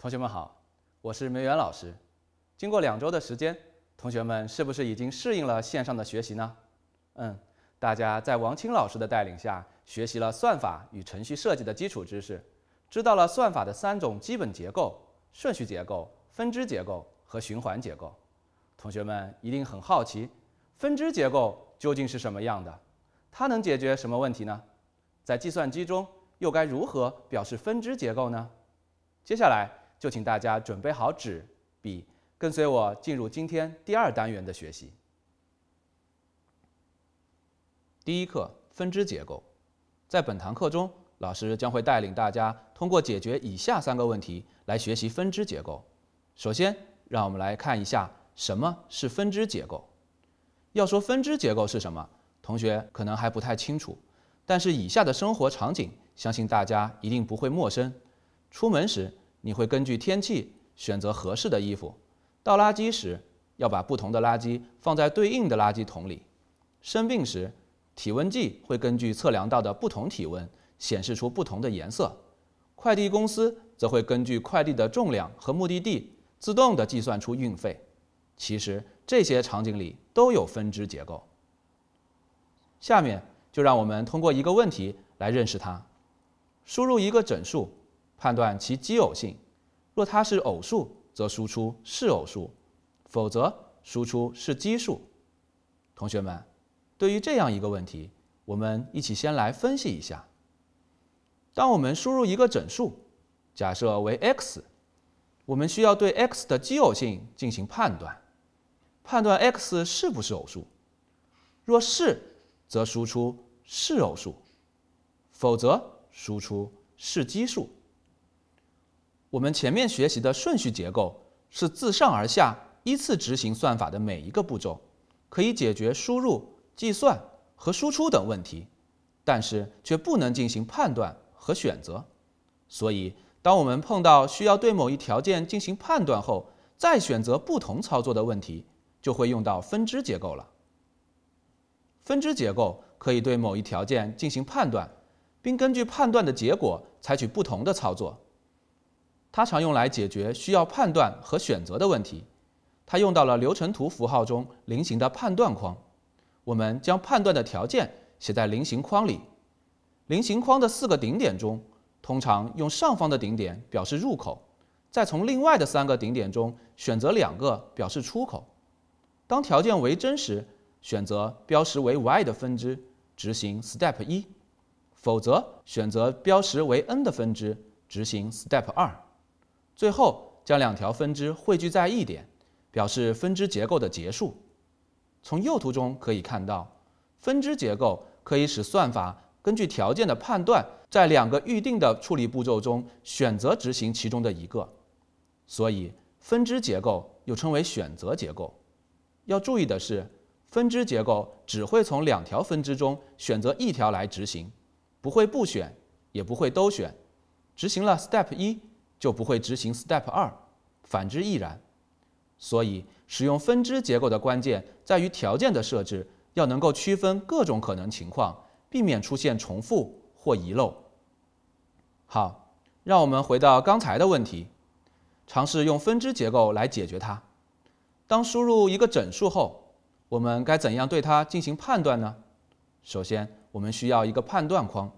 同学们好，我是梅元老师。经过两周的时间，同学们是不是已经适应了线上的学习呢？嗯，大家在王青老师的带领下，学习了算法与程序设计的基础知识，知道了算法的三种基本结构：顺序结构、分支结构和循环结构。同学们一定很好奇，分支结构究竟是什么样的？它能解决什么问题呢？在计算机中又该如何表示分支结构呢？接下来。就请大家准备好纸笔，跟随我进入今天第二单元的学习。第一课分支结构，在本堂课中，老师将会带领大家通过解决以下三个问题来学习分支结构。首先，让我们来看一下什么是分支结构。要说分支结构是什么，同学可能还不太清楚，但是以下的生活场景相信大家一定不会陌生：出门时。你会根据天气选择合适的衣服，倒垃圾时要把不同的垃圾放在对应的垃圾桶里，生病时体温计会根据测量到的不同体温显示出不同的颜色，快递公司则会根据快递的重量和目的地自动地计算出运费。其实这些场景里都有分支结构。下面就让我们通过一个问题来认识它。输入一个整数。判断其奇偶性，若它是偶数，则输出是偶数，否则输出是奇数。同学们，对于这样一个问题，我们一起先来分析一下。当我们输入一个整数，假设为 x，我们需要对 x 的奇偶性进行判断，判断 x 是不是偶数。若是，则输出是偶数，否则输出是奇数。我们前面学习的顺序结构是自上而下依次执行算法的每一个步骤，可以解决输入、计算和输出等问题，但是却不能进行判断和选择。所以，当我们碰到需要对某一条件进行判断后再选择不同操作的问题，就会用到分支结构了。分支结构可以对某一条件进行判断，并根据判断的结果采取不同的操作。它常用来解决需要判断和选择的问题，它用到了流程图符号中菱形的判断框。我们将判断的条件写在菱形框里，菱形框的四个顶点中，通常用上方的顶点表示入口，再从另外的三个顶点中选择两个表示出口。当条件为真时，选择标识为 Y 的分支执行 Step 一，否则选择标识为 N 的分支执行 Step 二。最后将两条分支汇聚在一点，表示分支结构的结束。从右图中可以看到，分支结构可以使算法根据条件的判断，在两个预定的处理步骤中选择执行其中的一个。所以，分支结构又称为选择结构。要注意的是，分支结构只会从两条分支中选择一条来执行，不会不选，也不会都选。执行了 Step 一。就不会执行 step 二，反之亦然。所以，使用分支结构的关键在于条件的设置，要能够区分各种可能情况，避免出现重复或遗漏。好，让我们回到刚才的问题，尝试用分支结构来解决它。当输入一个整数后，我们该怎样对它进行判断呢？首先，我们需要一个判断框，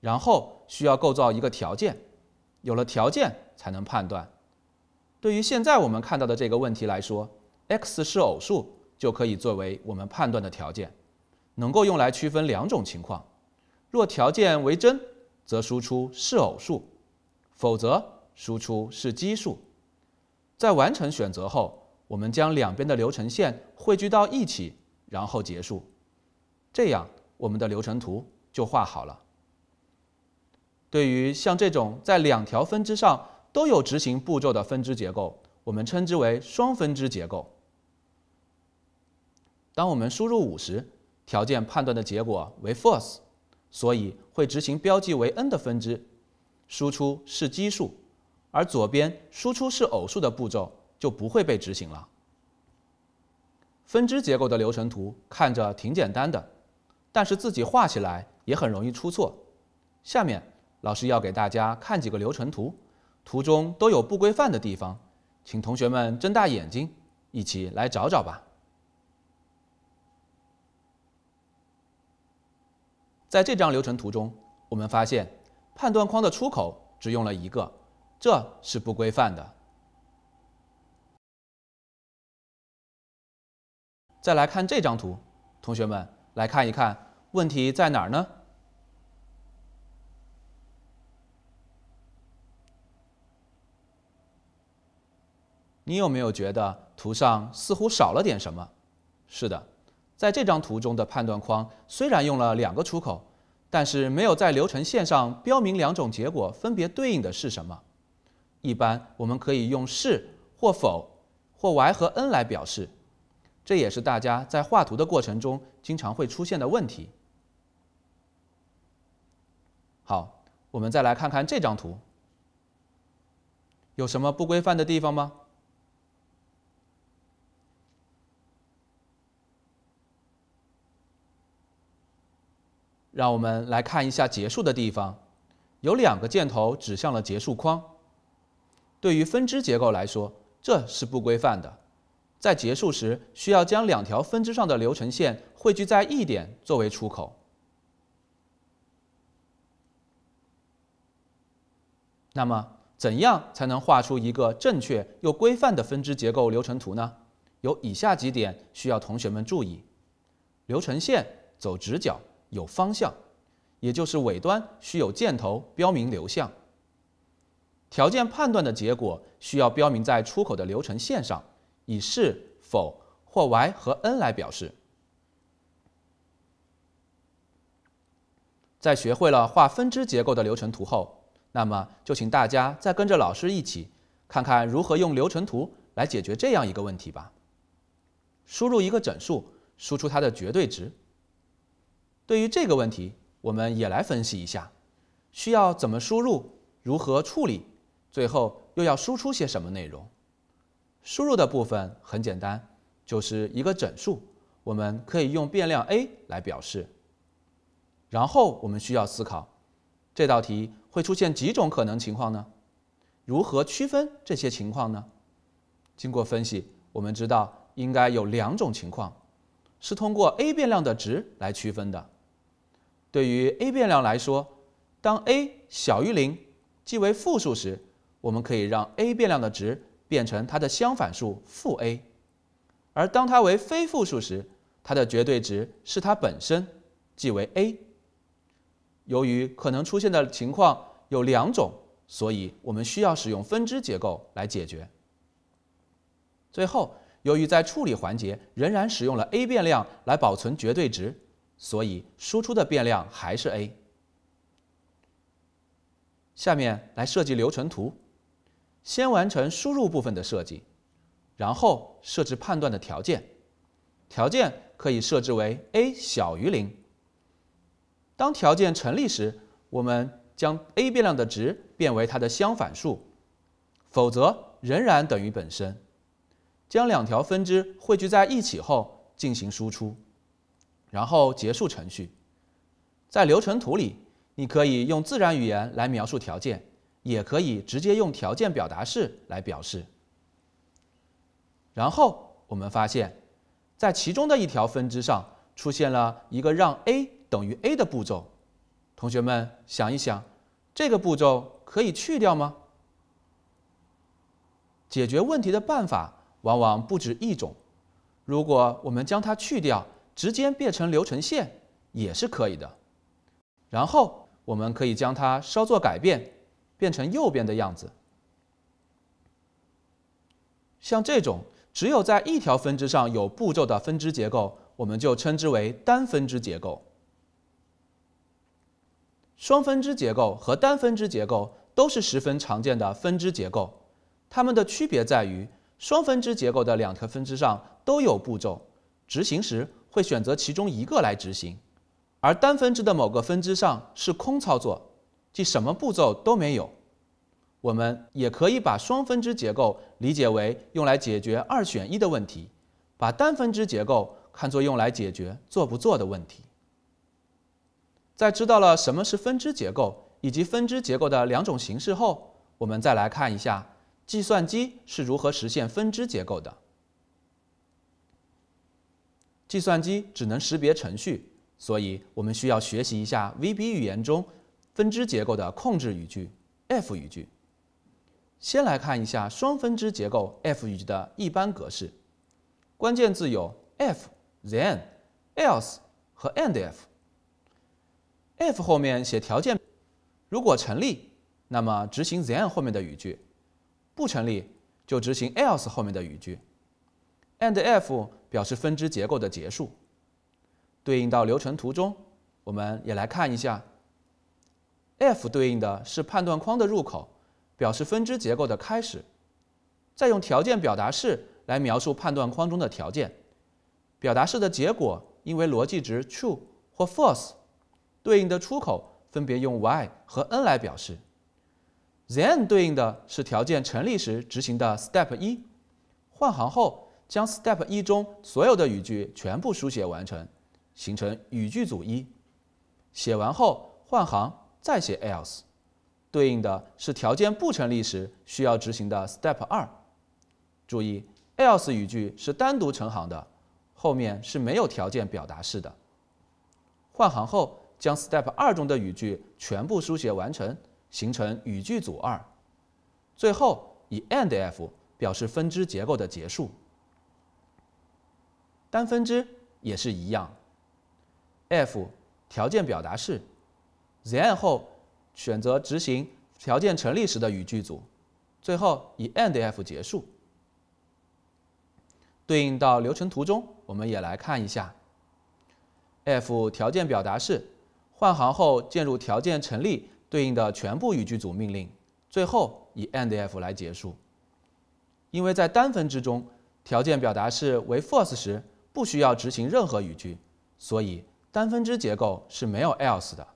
然后需要构造一个条件。有了条件才能判断。对于现在我们看到的这个问题来说，x 是偶数就可以作为我们判断的条件，能够用来区分两种情况。若条件为真，则输出是偶数；否则输出是奇数。在完成选择后，我们将两边的流程线汇聚到一起，然后结束。这样，我们的流程图就画好了。对于像这种在两条分支上都有执行步骤的分支结构，我们称之为双分支结构。当我们输入5时，条件判断的结果为 false，所以会执行标记为 n 的分支，输出是奇数，而左边输出是偶数的步骤就不会被执行了。分支结构的流程图看着挺简单的，但是自己画起来也很容易出错。下面。老师要给大家看几个流程图，图中都有不规范的地方，请同学们睁大眼睛，一起来找找吧。在这张流程图中，我们发现判断框的出口只用了一个，这是不规范的。再来看这张图，同学们来看一看，问题在哪儿呢？你有没有觉得图上似乎少了点什么？是的，在这张图中的判断框虽然用了两个出口，但是没有在流程线上标明两种结果分别对应的是什么。一般我们可以用是或否或 Y 和 N 来表示，这也是大家在画图的过程中经常会出现的问题。好，我们再来看看这张图，有什么不规范的地方吗？让我们来看一下结束的地方，有两个箭头指向了结束框。对于分支结构来说，这是不规范的。在结束时，需要将两条分支上的流程线汇聚在一点作为出口。那么，怎样才能画出一个正确又规范的分支结构流程图呢？有以下几点需要同学们注意：流程线走直角。有方向，也就是尾端需有箭头标明流向。条件判断的结果需要标明在出口的流程线上，以“是”“否”或 “Y” 和 “N” 来表示。在学会了画分支结构的流程图后，那么就请大家再跟着老师一起看看如何用流程图来解决这样一个问题吧：输入一个整数，输出它的绝对值。对于这个问题，我们也来分析一下，需要怎么输入，如何处理，最后又要输出些什么内容？输入的部分很简单，就是一个整数，我们可以用变量 a 来表示。然后我们需要思考，这道题会出现几种可能情况呢？如何区分这些情况呢？经过分析，我们知道应该有两种情况，是通过 a 变量的值来区分的。对于 a 变量来说，当 a 小于零，即为负数时，我们可以让 a 变量的值变成它的相反数负 a；而当它为非负数时，它的绝对值是它本身，即为 a。由于可能出现的情况有两种，所以我们需要使用分支结构来解决。最后，由于在处理环节仍然使用了 a 变量来保存绝对值。所以输出的变量还是 a。下面来设计流程图，先完成输入部分的设计，然后设置判断的条件，条件可以设置为 a 小于零。当条件成立时，我们将 a 变量的值变为它的相反数，否则仍然等于本身。将两条分支汇聚在一起后进行输出。然后结束程序，在流程图里，你可以用自然语言来描述条件，也可以直接用条件表达式来表示。然后我们发现，在其中的一条分支上出现了一个让 a 等于 a 的步骤，同学们想一想，这个步骤可以去掉吗？解决问题的办法往往不止一种，如果我们将它去掉。直接变成流程线也是可以的。然后我们可以将它稍作改变，变成右边的样子。像这种只有在一条分支上有步骤的分支结构，我们就称之为单分支结构。双分支结构和单分支结构都是十分常见的分支结构，它们的区别在于：双分支结构的两条分支上都有步骤，执行时。会选择其中一个来执行，而单分支的某个分支上是空操作，即什么步骤都没有。我们也可以把双分支结构理解为用来解决二选一的问题，把单分支结构看作用来解决做不做的问题。在知道了什么是分支结构以及分支结构的两种形式后，我们再来看一下计算机是如何实现分支结构的。计算机只能识别程序，所以我们需要学习一下 VB 语言中分支结构的控制语句 F 语句。先来看一下双分支结构 F 语句的一般格式，关键字有 F、Then、Else 和 a n d F。F 后面写条件，如果成立，那么执行 Then 后面的语句；不成立，就执行 Else 后面的语句。a n d F。表示分支结构的结束，对应到流程图中，我们也来看一下。F 对应的是判断框的入口，表示分支结构的开始。再用条件表达式来描述判断框中的条件，表达式的结果因为逻辑值 true 或 false 对应的出口分别用 Y 和 N 来表示。Then 对应的是条件成立时执行的 Step 一，换行后。将 Step 一中所有的语句全部书写完成，形成语句组一。写完后换行，再写 else，对应的是条件不成立时需要执行的 Step 二。注意 else 语句是单独成行的，后面是没有条件表达式的。换行后将 Step 二中的语句全部书写完成，形成语句组二。最后以 a n d f 表示分支结构的结束。单分支也是一样，F 条件表达式，Zn 后选择执行条件成立时的语句组，最后以 End F 结束。对应到流程图中，我们也来看一下，F 条件表达式换行后进入条件成立对应的全部语句组命令，最后以 End F 来结束。因为在单分支中，条件表达式为 False 时，不需要执行任何语句，所以单分支结构是没有 else 的。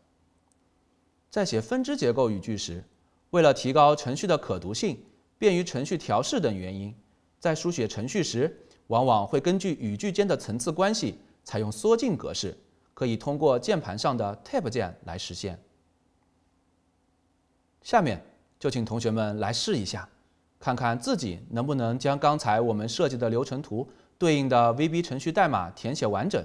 在写分支结构语句时，为了提高程序的可读性、便于程序调试等原因，在书写程序时往往会根据语句间的层次关系采用缩进格式，可以通过键盘上的 Tab 键来实现。下面就请同学们来试一下，看看自己能不能将刚才我们设计的流程图。对应的 VB 程序代码填写完整，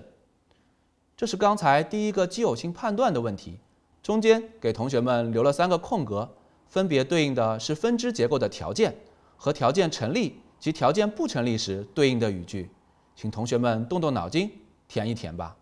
这是刚才第一个奇偶性判断的问题。中间给同学们留了三个空格，分别对应的是分支结构的条件和条件成立及条件不成立时对应的语句，请同学们动动脑筋填一填吧。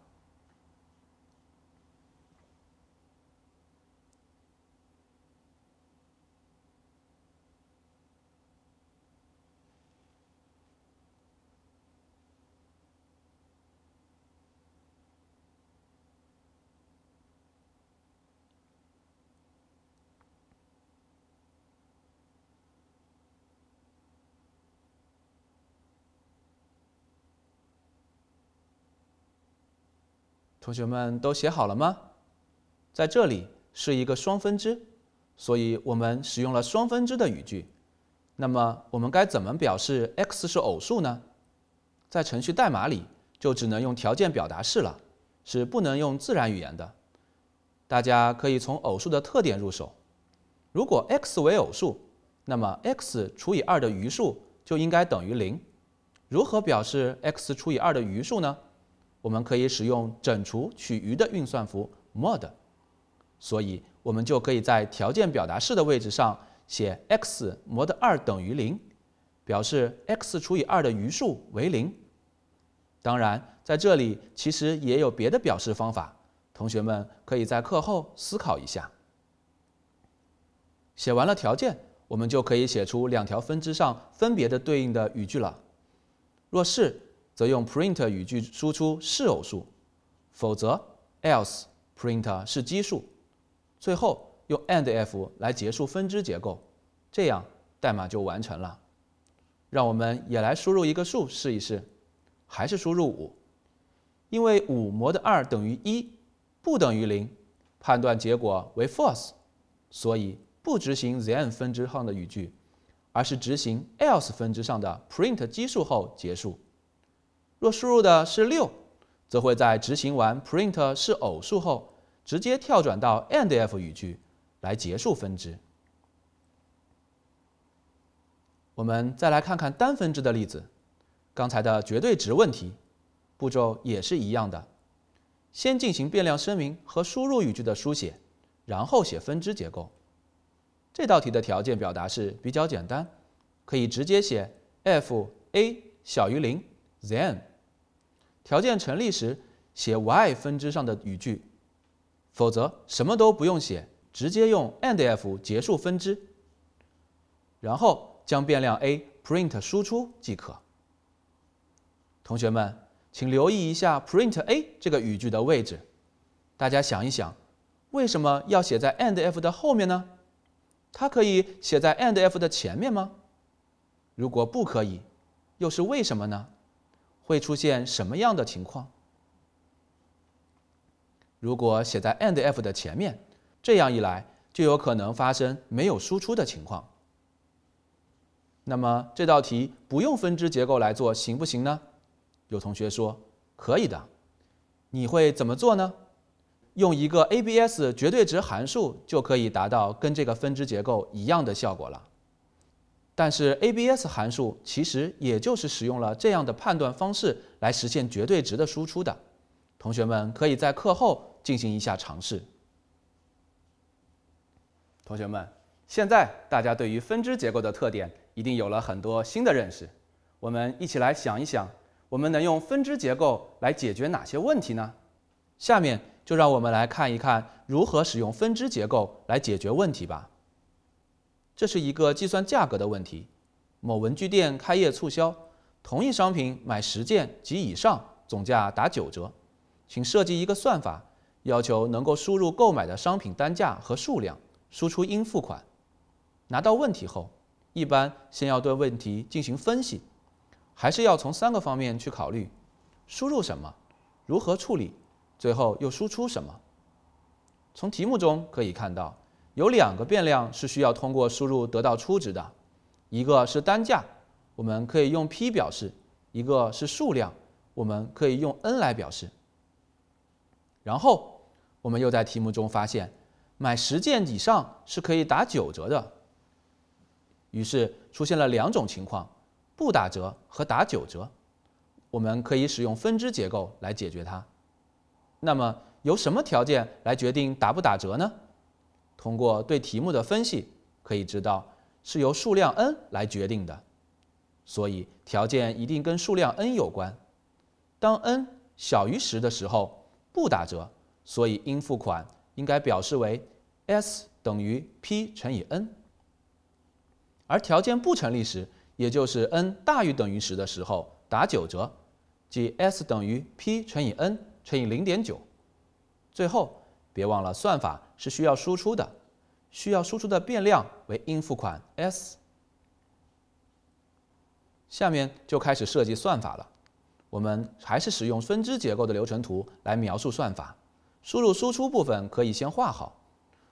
同学们都写好了吗？在这里是一个双分支，所以我们使用了双分支的语句。那么我们该怎么表示 x 是偶数呢？在程序代码里就只能用条件表达式了，是不能用自然语言的。大家可以从偶数的特点入手。如果 x 为偶数，那么 x 除以二的余数就应该等于零。如何表示 x 除以二的余数呢？我们可以使用整除取余的运算符 mod，所以我们就可以在条件表达式的位置上写 x mod 2等于零，表示 x 除以二的余数为零。当然，在这里其实也有别的表示方法，同学们可以在课后思考一下。写完了条件，我们就可以写出两条分支上分别的对应的语句了。若是则用 print 语句输出是偶数，否则 else print 是奇数，最后用 a n d f 来结束分支结构，这样代码就完成了。让我们也来输入一个数试一试，还是输入五，因为五模的二等于一，不等于零，判断结果为 false，所以不执行 then 分支上的语句，而是执行 else 分支上的 print 奇数后结束。若输入的是六，则会在执行完 print 是偶数后，直接跳转到 a n d f 语句来结束分支。我们再来看看单分支的例子，刚才的绝对值问题，步骤也是一样的，先进行变量声明和输入语句的书写，然后写分支结构。这道题的条件表达式比较简单，可以直接写 f a 小于零 then 条件成立时写 y 分支上的语句，否则什么都不用写，直接用 endf 结束分支，然后将变量 a print 输出即可。同学们，请留意一下 print a 这个语句的位置。大家想一想，为什么要写在 endf 的后面呢？它可以写在 endf 的前面吗？如果不可以，又是为什么呢？会出现什么样的情况？如果写在 a n d f 的前面，这样一来就有可能发生没有输出的情况。那么这道题不用分支结构来做行不行呢？有同学说可以的，你会怎么做呢？用一个 abs 绝对值函数就可以达到跟这个分支结构一样的效果了。但是 ABS 函数其实也就是使用了这样的判断方式来实现绝对值的输出的。同学们可以在课后进行一下尝试。同学们，现在大家对于分支结构的特点一定有了很多新的认识。我们一起来想一想，我们能用分支结构来解决哪些问题呢？下面就让我们来看一看如何使用分支结构来解决问题吧。这是一个计算价格的问题。某文具店开业促销，同一商品买十件及以上，总价打九折。请设计一个算法，要求能够输入购买的商品单价和数量，输出应付款。拿到问题后，一般先要对问题进行分析，还是要从三个方面去考虑：输入什么，如何处理，最后又输出什么。从题目中可以看到。有两个变量是需要通过输入得到初值的，一个是单价，我们可以用 p 表示；一个是数量，我们可以用 n 来表示。然后我们又在题目中发现，买十件以上是可以打九折的，于是出现了两种情况：不打折和打九折。我们可以使用分支结构来解决它。那么由什么条件来决定打不打折呢？通过对题目的分析，可以知道是由数量 n 来决定的，所以条件一定跟数量 n 有关。当 n 小于十的时候，不打折，所以应付款应该表示为 s 等于 p 乘以 n。而条件不成立时，也就是 n 大于等于十的时候，打九折，即 s 等于 p 乘以 n 乘以零点九。最后。别忘了，算法是需要输出的，需要输出的变量为应付款 s。下面就开始设计算法了。我们还是使用分支结构的流程图来描述算法。输入输出部分可以先画好。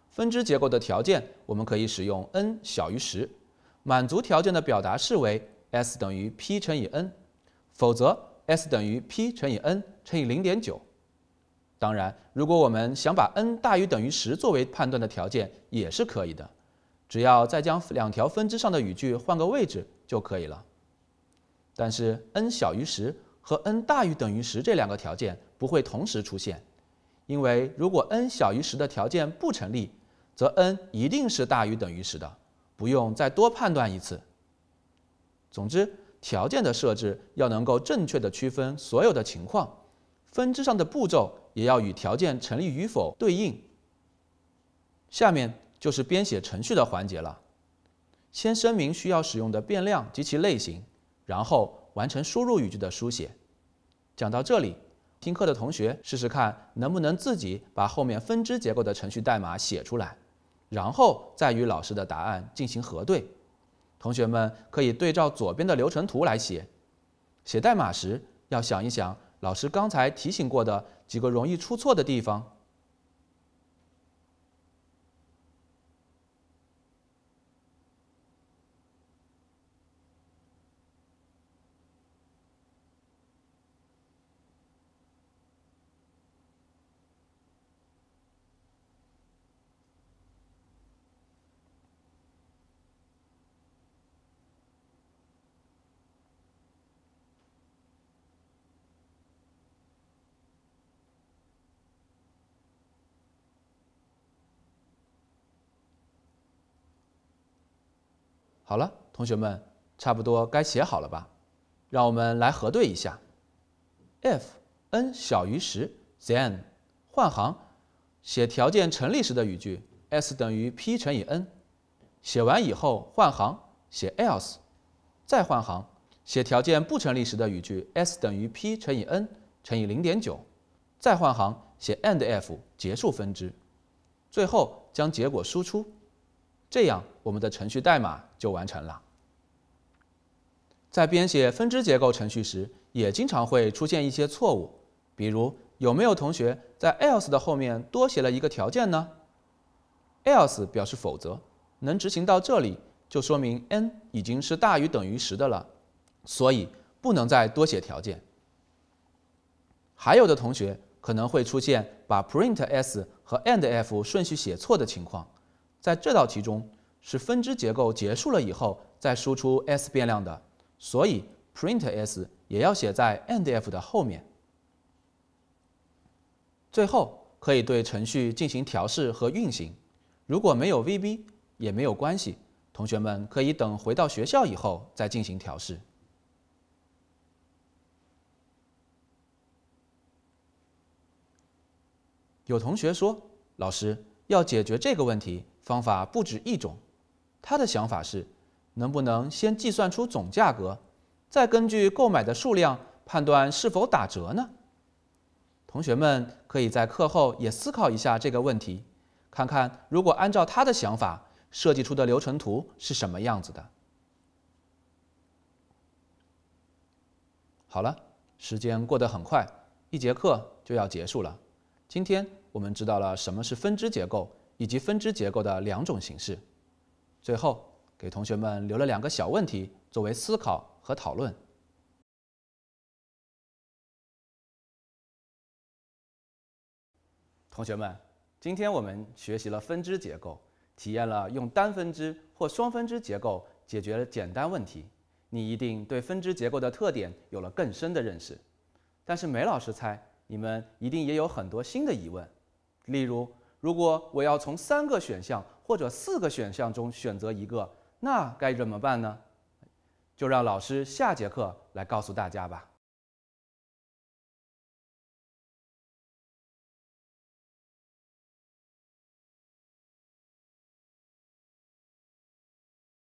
分支结构的条件，我们可以使用 n 小于10，满足条件的表达式为 s 等于 p 乘以 n，否则 s 等于 p 乘以 n 乘以0.9。当然，如果我们想把 n 大于等于十作为判断的条件也是可以的，只要再将两条分支上的语句换个位置就可以了。但是 n 小于十和 n 大于等于十这两个条件不会同时出现，因为如果 n 小于十的条件不成立，则 n 一定是大于等于十的，不用再多判断一次。总之，条件的设置要能够正确的区分所有的情况，分支上的步骤。也要与条件成立与否对应。下面就是编写程序的环节了。先声明需要使用的变量及其类型，然后完成输入语句的书写。讲到这里，听课的同学试试看能不能自己把后面分支结构的程序代码写出来，然后再与老师的答案进行核对。同学们可以对照左边的流程图来写。写代码时要想一想老师刚才提醒过的。几个容易出错的地方。好了，同学们，差不多该写好了吧？让我们来核对一下。if n 小于十，then 换行写条件成立时的语句，s 等于 p 乘以 n。写完以后换行写 else，再换行写条件不成立时的语句，s 等于 p 乘以 n 乘以零点九。再换行写 end f 结束分支，最后将结果输出。这样我们的程序代码。就完成了。在编写分支结构程序时，也经常会出现一些错误，比如有没有同学在 else 的后面多写了一个条件呢？else 表示否则，能执行到这里，就说明 n 已经是大于等于十的了，所以不能再多写条件。还有的同学可能会出现把 print s 和 end f 顺序写错的情况，在这道题中。是分支结构结束了以后再输出 s 变量的，所以 print s 也要写在 endf 的后面。最后可以对程序进行调试和运行，如果没有 vb 也没有关系，同学们可以等回到学校以后再进行调试。有同学说，老师要解决这个问题方法不止一种。他的想法是，能不能先计算出总价格，再根据购买的数量判断是否打折呢？同学们可以在课后也思考一下这个问题，看看如果按照他的想法设计出的流程图是什么样子的。好了，时间过得很快，一节课就要结束了。今天我们知道了什么是分支结构，以及分支结构的两种形式。最后给同学们留了两个小问题作为思考和讨论。同学们，今天我们学习了分支结构，体验了用单分支或双分支结构解决简单问题，你一定对分支结构的特点有了更深的认识。但是梅老师猜，你们一定也有很多新的疑问，例如，如果我要从三个选项。或者四个选项中选择一个，那该怎么办呢？就让老师下节课来告诉大家吧。